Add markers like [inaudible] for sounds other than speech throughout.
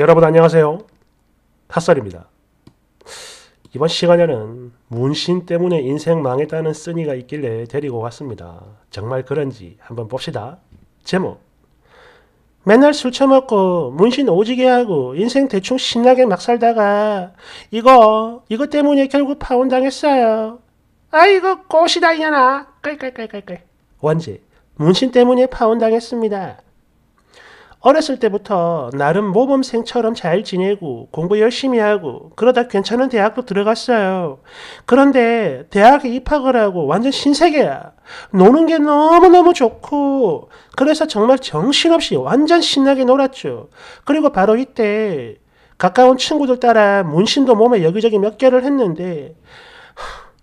여러분 안녕하세요. 핫설입니다. 이번 시간에는 문신 때문에 인생 망했다는 쓰니가 있길래 데리고 왔습니다. 정말 그런지 한번 봅시다. 제목 맨날 술 처먹고 문신 오지게 하고 인생 대충 신나게 막 살다가 이거 이거 때문에 결국 파혼당했어요. 아이고 꼬시다 이년 깔깔깔깔깔. 원제 문신 때문에 파혼당했습니다. 어렸을 때부터 나름 모범생처럼 잘 지내고 공부 열심히 하고 그러다 괜찮은 대학도 들어갔어요. 그런데 대학에 입학을 하고 완전 신세계야. 노는 게 너무너무 좋고 그래서 정말 정신없이 완전 신나게 놀았죠. 그리고 바로 이때 가까운 친구들 따라 문신도 몸에 여기저기 몇 개를 했는데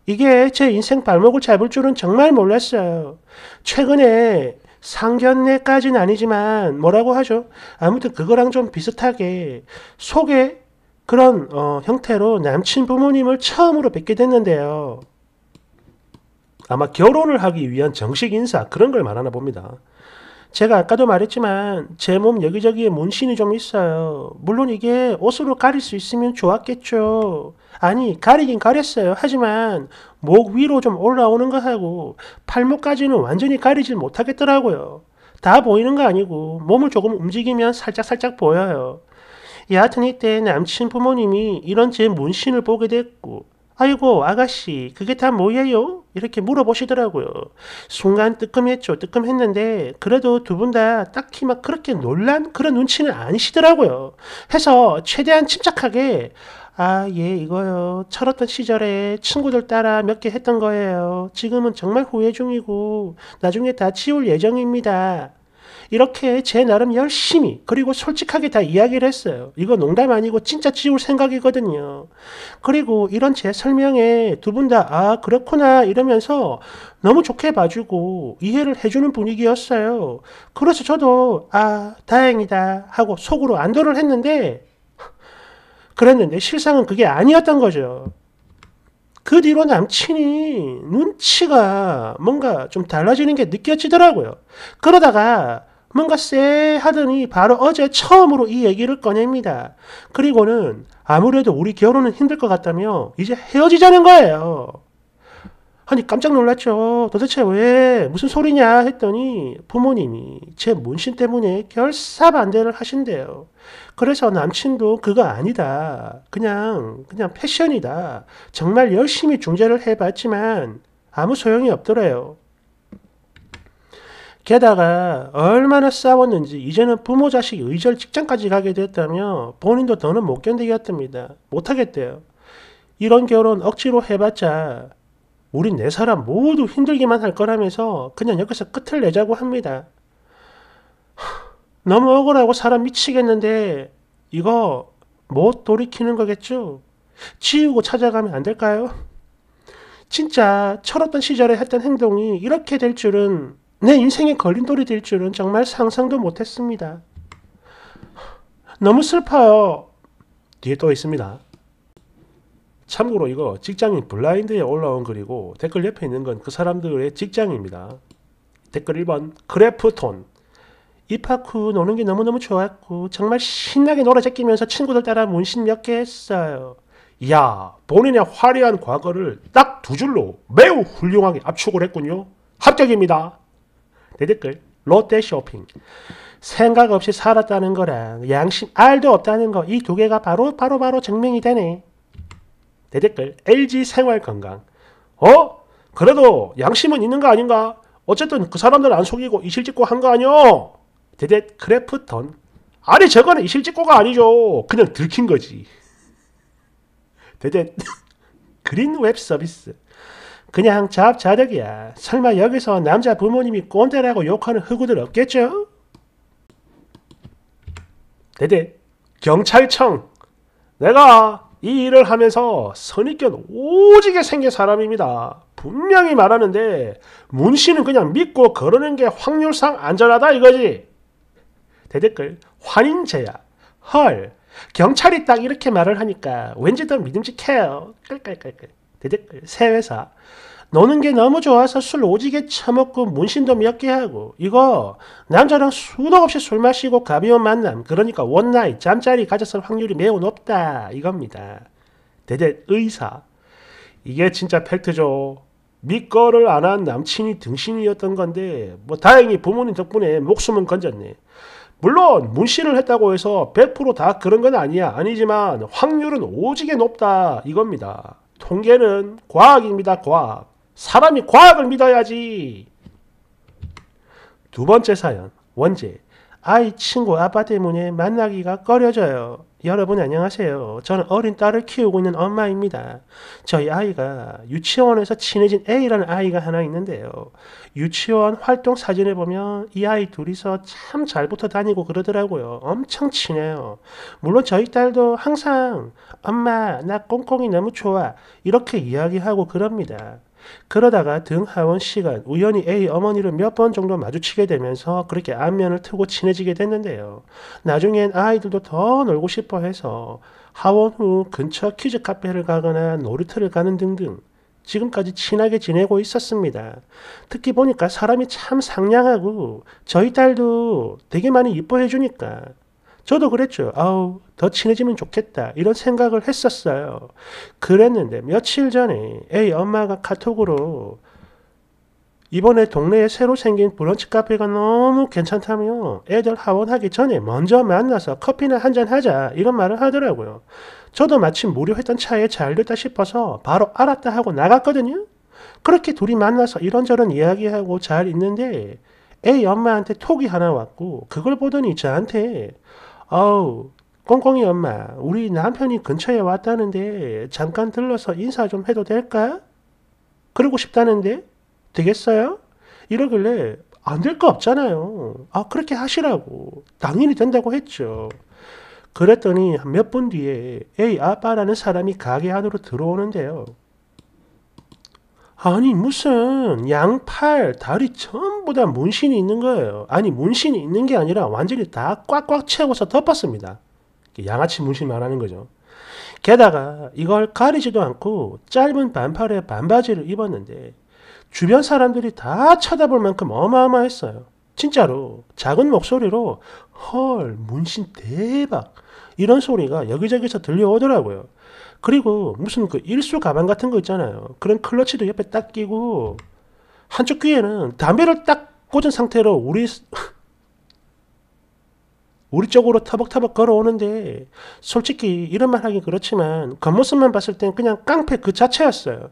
이게 제 인생 발목을 잡을 줄은 정말 몰랐어요. 최근에 상견례까지는 아니지만 뭐라고 하죠? 아무튼 그거랑 좀 비슷하게 속에 그런 어, 형태로 남친 부모님을 처음으로 뵙게 됐는데요. 아마 결혼을 하기 위한 정식 인사 그런 걸 말하나 봅니다. 제가 아까도 말했지만 제 몸 여기저기에 문신이 좀 있어요. 물론 이게 옷으로 가릴 수 있으면 좋았겠죠. 아니 가리긴 가렸어요. 하지만 목 위로 좀 올라오는 것하고 팔목까지는 완전히 가리질 못하겠더라고요. 다 보이는 거 아니고 몸을 조금 움직이면 살짝살짝 보여요. 여하튼 이때 남친 부모님이 이런 제 문신을 보게 됐고 아이고 아가씨 그게 다 뭐예요? 이렇게 물어보시더라고요. 순간 뜨끔했죠. 뜨끔했는데 그래도 두 분 다 딱히 막 그렇게 놀란 그런 눈치는 아니시더라고요. 해서 최대한 침착하게 아, 예, 이거요. 철없던 시절에 친구들 따라 몇 개 했던 거예요. 지금은 정말 후회 중이고, 나중에 다지울 예정입니다. 이렇게 제 나름 열심히 그리고 솔직하게 다 이야기를 했어요. 이거 농담 아니고 진짜 지울 생각이거든요. 그리고 이런 제 설명에 두 분 다 아 그렇구나 이러면서 너무 좋게 봐주고 이해를 해주는 분위기였어요. 그래서 저도 아 다행이다 하고 속으로 안도를 했는데 그랬는데 실상은 그게 아니었던 거죠. 그 뒤로 남친이 눈치가 뭔가 좀 달라지는 게 느껴지더라고요. 그러다가 뭔가 쎄 하더니 바로 어제 처음으로 이 얘기를 꺼냅니다. 그리고는 아무래도 우리 결혼은 힘들 것 같다며 이제 헤어지자는 거예요. 아니 깜짝 놀랐죠. 도대체 왜 무슨 소리냐 했더니 부모님이 제 문신 때문에 결사 반대를 하신대요. 그래서 남친도 그거 아니다. 그냥, 그냥 패션이다. 정말 열심히 중재를 해봤지만 아무 소용이 없더래요. 게다가 얼마나 싸웠는지 이제는 부모 자식 의절 직장까지 가게 됐다며 본인도 더는 못 견디겠답니다. 못하겠대요. 이런 결혼 억지로 해봤자 우린 네 사람 모두 힘들기만 할 거라면서 그냥 여기서 끝을 내자고 합니다. 너무 억울하고 사람 미치겠는데 이거 못 뭐 돌이키는 거겠죠? 지우고 찾아가면 안 될까요? 진짜 철없던 시절에 했던 행동이 이렇게 될 줄은 내 인생의 걸림돌이 될 줄은 정말 상상도 못했습니다. 너무 슬퍼요. 뒤에 또 있습니다. 참고로 이거 직장인 블라인드에 올라온 글이고 댓글 옆에 있는 건 그 사람들의 직장입니다. 댓글 1번 그래프톤 입학 후 노는 게 너무너무 좋았고 정말 신나게 놀아제 끼면서 친구들 따라 문신 몇 개 했어요. 야 본인의 화려한 과거를 딱 두 줄로 매우 훌륭하게 압축을 했군요. 합격입니다. 내 댓글 롯데 쇼핑 생각 없이 살았다는 거랑 양심 알도 없다는 거 이 두 개가 바로 바로 바로 증명이 되네. 내 댓글 LG 생활건강 어? 그래도 양심은 있는 거 아닌가? 어쨌든 그 사람들 안 속이고 이실 직고 한 거 아니요? 데댓 크래프턴 아니 저거는 이실직고가 아니죠 그냥 들킨 거지 데댓 [laughs] 그린 웹 서비스 그냥 잡자덕이야 설마 여기서 남자 부모님이 꼰대라고 욕하는 흑우들 없겠죠? 대대 경찰청 내가 이 일을 하면서 선입견 오지게 생긴 사람입니다. 분명히 말하는데 문신은 그냥 믿고 걸어는게 확률상 안전하다 이거지. 대댓글 환인제야 헐 경찰이 딱 이렇게 말을 하니까 왠지 더 믿음직해요 끌끌끌끌 대댓글 새 회사 노는 게 너무 좋아서 술 오지게 처먹고 문신도 몇 개 하고 이거 남자랑 수도 없이 술 마시고 가벼운 만남 그러니까 원나잇 잠자리 가졌을 확률이 매우 높다 이겁니다 대댓 의사 이게 진짜 팩트죠 믿거를 안 한 남친이 등신이었던 건데 뭐 다행히 부모님 덕분에 목숨은 건졌네 물론 문신을 했다고 해서 100%다 그런 건 아니야. 아니지만 확률은 오지게 높다 이겁니다. 통계는 과학입니다. 과학. 사람이 과학을 믿어야지. 두 번째 사연. 원제. 아이 친구 아빠 때문에 만나기가 꺼려져요. 여러분 안녕하세요. 저는 어린 딸을 키우고 있는 엄마입니다. 저희 아이가 유치원에서 친해진 A라는 아이가 하나 있는데요. 유치원 활동 사진을 보면 이 아이 둘이서 참 잘 붙어 다니고 그러더라고요. 엄청 친해요. 물론 저희 딸도 항상 엄마 나 꽁꽁이 너무 좋아 이렇게 이야기하고 그럽니다. 그러다가 등하원 시간 우연히 A 어머니를 몇 번 정도 마주치게 되면서 그렇게 안면을 트고 친해지게 됐는데요. 나중엔 아이들도 더 놀고 싶어 해서 하원 후 근처 퀴즈 카페를 가거나 놀이터를 가는 등등 지금까지 친하게 지내고 있었습니다. 특히 보니까 사람이 참 상냥하고 저희 딸도 되게 많이 이뻐해 주니까 저도 그랬죠. 아우, 더 친해지면 좋겠다. 이런 생각을 했었어요. 그랬는데 며칠 전에 애 엄마가 카톡으로 이번에 동네에 새로 생긴 브런치 카페가 너무 괜찮다며 애들 하원하기 전에 먼저 만나서 커피나 한 잔 하자 이런 말을 하더라고요. 저도 마침 무료했던 차에 잘 됐다 싶어서 바로 알았다 하고 나갔거든요. 그렇게 둘이 만나서 이런저런 이야기하고 잘 있는데 애 엄마한테 톡이 하나 왔고 그걸 보더니 저한테 어우 꽁꽁이 엄마 우리 남편이 근처에 왔다는데 잠깐 들러서 인사 좀 해도 될까? 그러고 싶다는데 되겠어요? 이러길래 안 될 거 없잖아요. 아 그렇게 하시라고 당연히 된다고 했죠. 그랬더니 몇 분 뒤에 A 아빠라는 사람이 가게 안으로 들어오는데요. 아니 무슨 양팔 다리 전부 다 문신이 있는 거예요. 아니 문신이 있는 게 아니라 완전히 다 꽉꽉 채워서 덮었습니다. 양아치 문신 말하는 거죠. 게다가 이걸 가리지도 않고 짧은 반팔에 반바지를 입었는데 주변 사람들이 다 쳐다볼 만큼 어마어마했어요. 진짜로 작은 목소리로 헐 문신 대박 이런 소리가 여기저기서 들려오더라고요. 그리고 무슨 그 일수 가방 같은 거 있잖아요. 그런 클러치도 옆에 딱 끼고 한쪽 귀에는 담배를 딱 꽂은 상태로 우리 [laughs] 우리 쪽으로 터벅터벅 걸어오는데 솔직히 이런 말 하긴 그렇지만 겉모습만 봤을 땐 그냥 깡패 그 자체였어요.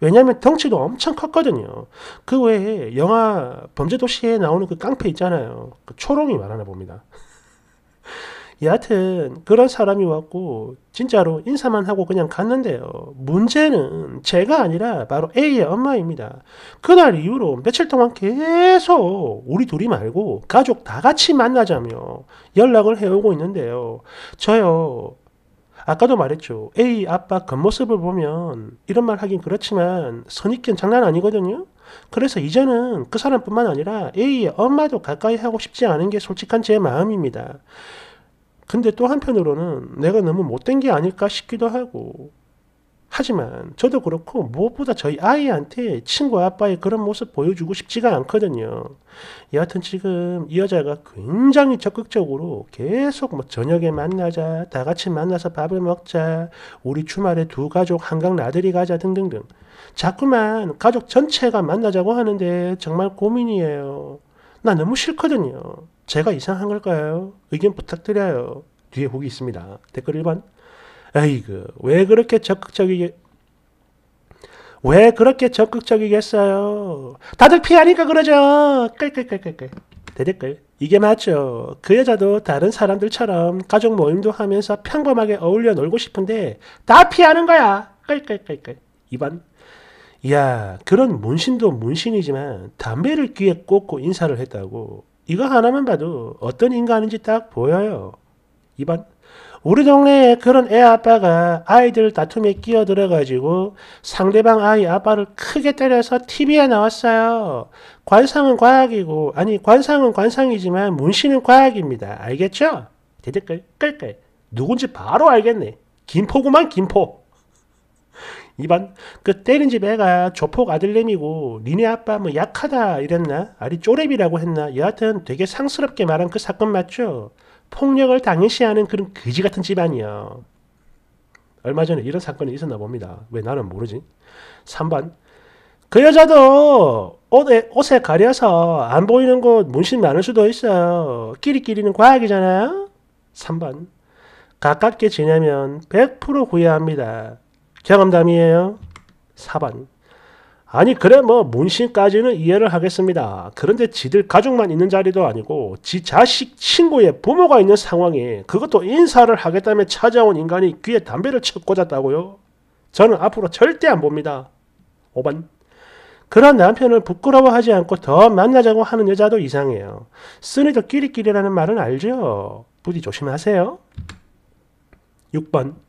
왜냐하면 덩치도 엄청 컸거든요. 그 외에 영화 범죄도시에 나오는 그 깡패 있잖아요. 그 초롱이 말하나 봅니다. [laughs] 예, 여하튼 그런 사람이 왔고 진짜로 인사만 하고 그냥 갔는데요. 문제는 제가 아니라 바로 A의 엄마입니다. 그날 이후로 며칠 동안 계속 우리 둘이 말고 가족 다 같이 만나자며 연락을 해오고 있는데요. 저요. 아까도 말했죠. A 아빠 겉모습을 보면 이런 말 하긴 그렇지만 선입견 장난 아니거든요. 그래서 이제는 그 사람뿐만 아니라 A의 엄마도 가까이 하고 싶지 않은 게 솔직한 제 마음입니다. 근데 또 한편으로는 내가 너무 못된 게 아닐까 싶기도 하고 하지만 저도 그렇고 무엇보다 저희 아이한테 친구 아빠의 그런 모습 보여주고 싶지가 않거든요. 여하튼 지금 이 여자가 굉장히 적극적으로 계속 뭐 저녁에 만나자, 다 같이 만나서 밥을 먹자, 우리 주말에 두 가족 한강 나들이 가자 등등등. 자꾸만 가족 전체가 만나자고 하는데 정말 고민이에요. 나 너무 싫거든요. 제가 이상한 걸까요? 의견 부탁드려요. 뒤에 후기 있습니다. 댓글 1번. 에이그, 왜 그렇게 적극적이게, 왜 그렇게 적극적이겠어요? 다들 피하니까 그러죠. 끌끌끌끌끌. 대댓글. 이게 맞죠. 그 여자도 다른 사람들처럼 가족 모임도 하면서 평범하게 어울려 놀고 싶은데 다 피하는 거야. 끌끌끌끌. 2번. 야 그런 문신도 문신이지만 담배를 귀에 꽂고 인사를 했다고. 이거 하나만 봐도 어떤 인간인지 딱 보여요. 2번. 우리 동네에 그런 애 아빠가 아이들 다툼에 끼어들어가지고 상대방 아이 아빠를 크게 때려서 TV에 나왔어요. 관상은 과학이고, 아니, 관상은 관상이지만 문신은 과학입니다. 알겠죠? 대댓글, 끌끌. 누군지 바로 알겠네. 김포구만, 김포. 2번 그 때린 집 애가 조폭 아들내미고 니네 아빠 뭐 약하다 이랬나? 아리 쪼렙이라고 했나? 여하튼 되게 상스럽게 말한 그 사건 맞죠? 폭력을 당시하는 그런 그지 같은 집안이요. 얼마 전에 이런 사건이 있었나 봅니다. 왜 나는 모르지? 3번 그 여자도 옷에, 옷에 가려서 안 보이는 곳 문신 많을 수도 있어요. 끼리끼리는 과학이잖아요. 3번 가깝게 지내면 100% 후회합니다. 경험담이에요. 4번. 아니 그래 뭐 문신까지는 이해를 하겠습니다. 그런데 지들 가족만 있는 자리도 아니고 지 자식 친구의 부모가 있는 상황에 그것도 인사를 하겠다며 찾아온 인간이 귀에 담배를 쳐 꽂았다고요? 저는 앞으로 절대 안 봅니다. 5번 그런 남편을 부끄러워하지 않고 더 만나자고 하는 여자도 이상해요. 쓰니도 끼리끼리라는 말은 알죠? 부디 조심하세요. 6번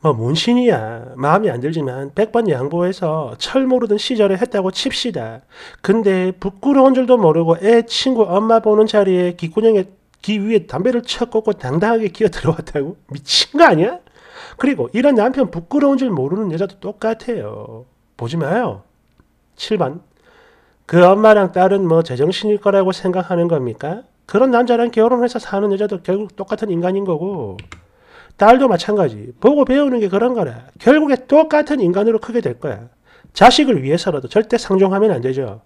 뭐 문신이야 마음이안 들지만 백번 양보해서 철 모르던 시절에 했다고 칩시다. 근데 부끄러운 줄도 모르고 애 친구 엄마 보는 자리에 기꾼형의 기 위에 담배를 쳐꽂고 당당하게 기어 들어왔다고? 미친 거 아니야? 그리고 이런 남편 부끄러운 줄 모르는 여자도 똑같아요. 보지 마요. 7번 그 엄마랑 딸은 뭐 제정신일 거라고 생각하는 겁니까? 그런 남자랑 결혼해서 사는 여자도 결국 똑같은 인간인 거고 딸도 마찬가지. 보고 배우는 게 그런 거래. 결국에 똑같은 인간으로 크게 될 거야. 자식을 위해서라도 절대 상종하면 안 되죠.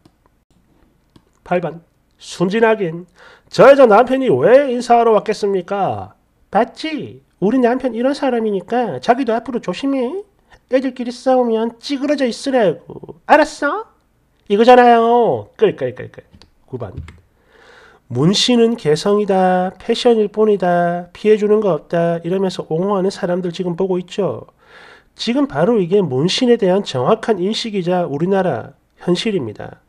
8번. 순진하긴. 저 여자 남편이 왜 인사하러 왔겠습니까? 봤지? 우리 남편 이런 사람이니까 자기도 앞으로 조심해. 애들끼리 싸우면 찌그러져 있으라고. 알았어? 이거잖아요. 끌끌끌끌. 9번. 문신은 개성이다, 패션일 뿐이다, 피해주는 거 없다 이러면서 옹호하는 사람들 지금 보고 있죠. 지금 바로 이게 문신에 대한 정확한 인식이자 우리나라 현실입니다.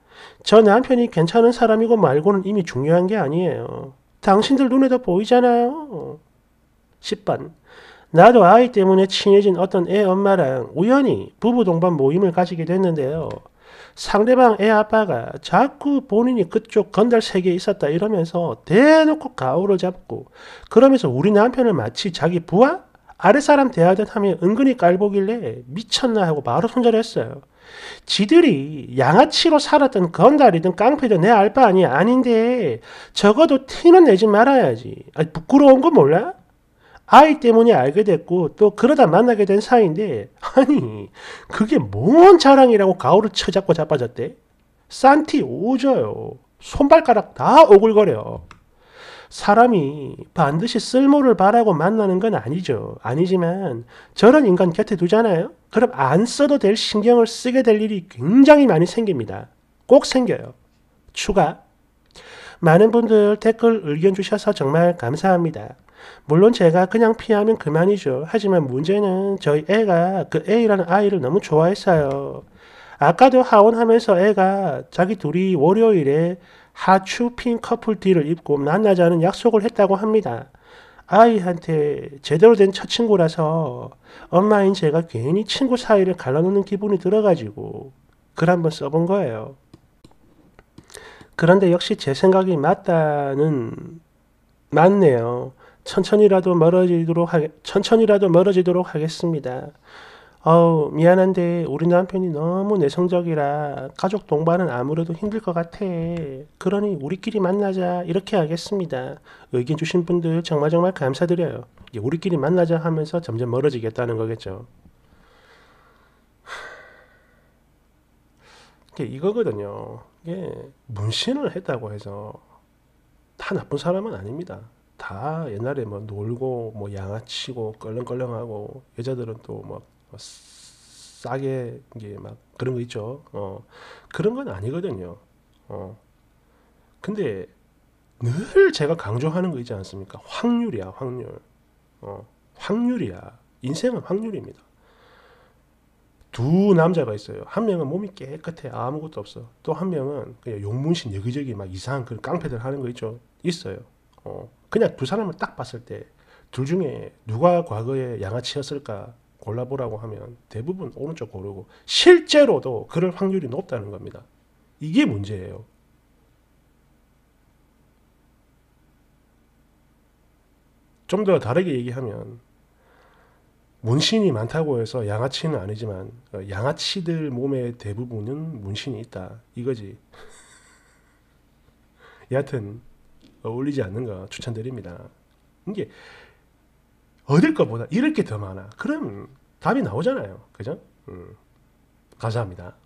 저 남편이 괜찮은 사람이고 말고는 이미 중요한 게 아니에요. 당신들 눈에도 보이잖아요. 10번. 나도 아이 때문에 친해진 어떤 애 엄마랑 우연히 부부 동반 모임을 가지게 됐는데요. 상대방 애 아빠가 자꾸 본인이 그쪽 건달 세계에 있었다 이러면서 대놓고 가오를 잡고 그러면서 우리 남편을 마치 자기 부하? 아랫사람 대하듯 하며 은근히 깔보길래 미쳤나 하고 바로 손절했어요. 지들이 양아치로 살았던 건달이든 깡패든 내 알바 아니 아닌데 적어도 티는 내지 말아야지. 아니, 부끄러운 거 몰라? 아이 때문에 알게 됐고 또 그러다 만나게 된 사이인데 아니 그게 뭔 자랑이라고 가오를 쳐잡고 자빠졌대? 산티 오져요. 손발가락 다 오글거려. 사람이 반드시 쓸모를 바라고 만나는 건 아니죠. 아니지만 저런 인간 곁에 두잖아요. 그럼 안 써도 될 신경을 쓰게 될 일이 굉장히 많이 생깁니다. 꼭 생겨요. 추가 많은 분들 댓글 의견 주셔서 정말 감사합니다. 물론 제가 그냥 피하면 그만이죠. 하지만 문제는 저희 애가 그 A라는 아이를 너무 좋아했어요. 아까도 하원하면서 애가 자기 둘이 월요일에 하추 핀 커플 티를 입고 만나자는 약속을 했다고 합니다. 아이한테 제대로 된 첫 친구라서 엄마인 제가 괜히 친구 사이를 갈라놓는 기분이 들어가지고 글 한번 써본 거예요. 그런데 역시 제 생각이 맞다는 맞네요. 천천히라도 멀어지도록 하, 천천히라도 멀어지도록 하겠습니다. 어우, 미안한데 우리 남편이 너무 내성적이라 가족 동반은 아무래도 힘들 것 같아. 그러니 우리끼리 만나자. 이렇게 하겠습니다. 의견 주신 분들 정말 정말 감사드려요. 우리끼리 만나자 하면서 점점 멀어지겠다는 거겠죠. 이게 이거거든요. 이게 문신을 했다고 해서 다 나쁜 사람은 아닙니다. 다 옛날에 뭐 놀고 뭐 양아치고 껄렁껄렁하고 여자들은 또막 뭐, 뭐 싸게 이게 막 그런 거 있죠. 어 그런 건 아니거든요. 어 근데 늘 제가 강조하는 거 있지 않습니까? 확률이야 확률. 어 확률이야. 인생은 확률입니다. 두 남자가 있어요. 한 명은 몸이 깨끗해 아무것도 없어. 또 한 명은 그냥 용문신 여기저기 막 이상한 그런 깡패들 하는 거 있죠. 있어요. 어, 그냥 두 사람을 딱 봤을 때 둘 중에 누가 과거에 양아치였을까 골라보라고 하면 대부분 오른쪽 고르고 실제로도 그럴 확률이 높다는 겁니다. 이게 문제예요. 좀 더 다르게 얘기하면 문신이 많다고 해서 양아치는 아니지만 어, 양아치들 몸에 대부분은 문신이 있다. 이거지. [laughs] 여하튼 어울리지 않는가 추천드립니다. 이게 얻을 것보다 잃을 게더 많아. 그럼 답이 나오잖아요. 그죠? 음. 감사합니다.